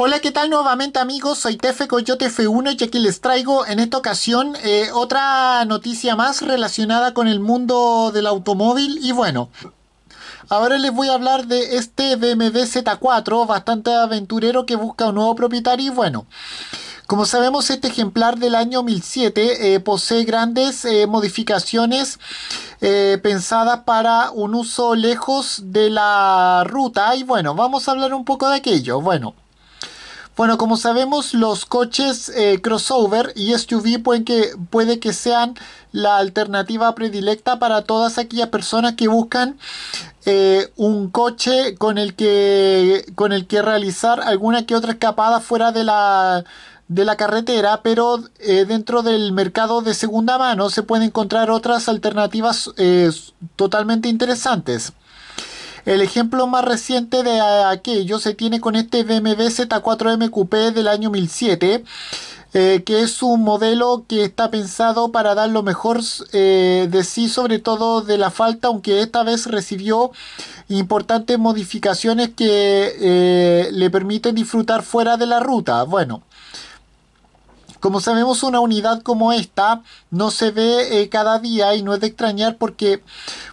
Hola, ¿qué tal nuevamente amigos? Soy Tefe Coyote F1 y aquí les traigo en esta ocasión eh, otra noticia más relacionada con el mundo del automóvil y bueno... Ahora les voy a hablar de este BMW Z4, bastante aventurero que busca un nuevo propietario y bueno, como sabemos, este ejemplar del año 2007 eh, posee grandes eh, modificaciones pensadas para un uso lejos de la ruta. Y bueno, vamos a hablar un poco de aquello. Bueno. Bueno, como sabemos, los coches eh, crossover y SUV pueden que, puede que sean la alternativa predilecta para todas aquellas personas que buscan eh, un coche con el, que, realizar alguna que otra escapada fuera de la, carretera, pero eh, dentro del mercado de segunda mano se pueden encontrar otras alternativas totalmente interesantes. El ejemplo más reciente de aquello se tiene con este BMW Z4M del año 2007, eh, que es un modelo que está pensado para dar lo mejor eh, de sí, sobre todo de la falta, aunque esta vez recibió importantes modificaciones que eh, le permiten disfrutar fuera de la ruta. Bueno. Como sabemos, una unidad como esta no se ve eh, cada día y no es de extrañar porque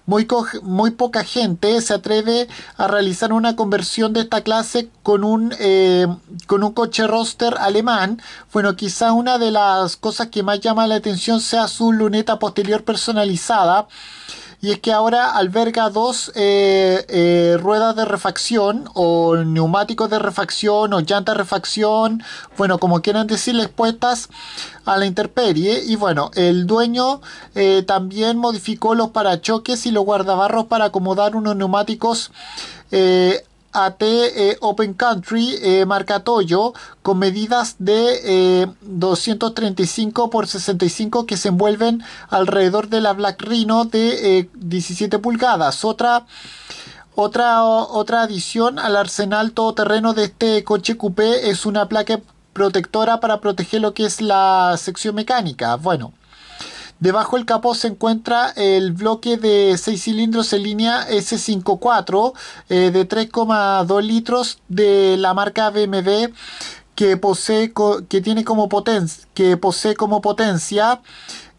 muy, muy, poca gente se atreve a realizar una conversión de esta clase con un, eh, con un coche roster alemán. Bueno, quizás una de las cosas que más llama la atención sea su luneta posterior personalizada y es que ahora alberga dos eh, eh, ruedas de refacción o neumáticos de refacción o llanta de refacción, bueno, como quieran decirles, puestas a la intemperie. Y bueno, el dueño eh, también modificó los parachoques y los guardabarros para acomodar unos neumáticos AT eh, Open Country eh, marca Toyo con medidas de 235 x 65 que se envuelven alrededor de la Black Rhino de 17 eh, pulgadas. Otra otra, otra adición al arsenal todoterreno de este coche coupé es una placa protectora para proteger lo que es la sección mecánica. Bueno, Debajo del capó se encuentra el bloque de 6 cilindros en línea S54 eh, de 3,2 litros de la marca BMW que posee que tiene como potencia que posee como potencia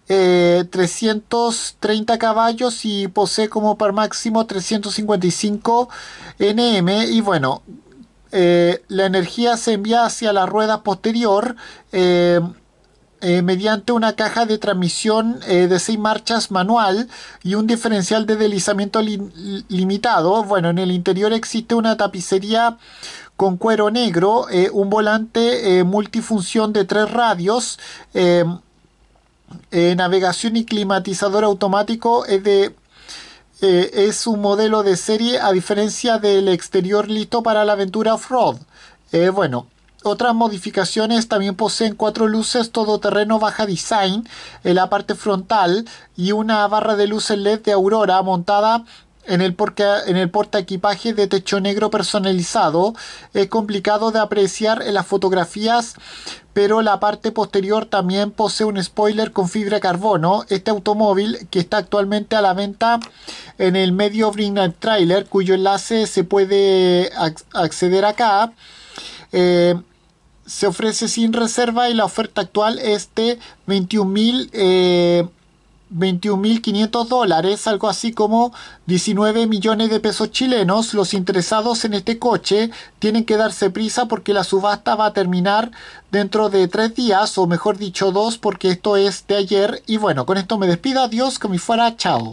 330 eh, caballos y posee como par máximo 355 nm y bueno eh, la energía se envía hacia la rueda posterior eh, mediante una caja de transmisión eh, de seis marchas manual y un diferencial de deslizamiento limitado. Bueno, en el interior existe una tapicería con cuero negro, eh, un volante multifunción de 3 radios, navegación y climatizador automático es de... es un modelo de serie a diferencia del exterior listo para la aventura off-road. bueno, otras modificaciones también poseen cuatro luces todoterreno baja design en la parte frontal y una barra de luces LED de Aurora montada en el, porque en el porta equipaje de techo negro personalizado. Es complicado de apreciar en las fotografías, pero la parte posterior también posee un spoiler con fibra carbono. Este automóvil que está actualmente a la venta en el medio Bring Trailer, cuyo enlace se puede acceder acá. Eh, se ofrece sin reserva y la oferta actual es de 21.500 eh, dólares, algo así como 19 millones de pesos chilenos. Los interesados en este coche tienen que darse prisa porque la subasta va a terminar dentro de tres días, o mejor dicho dos, porque esto es de ayer. Y bueno, con esto me despido, adiós, que me fuera, chao.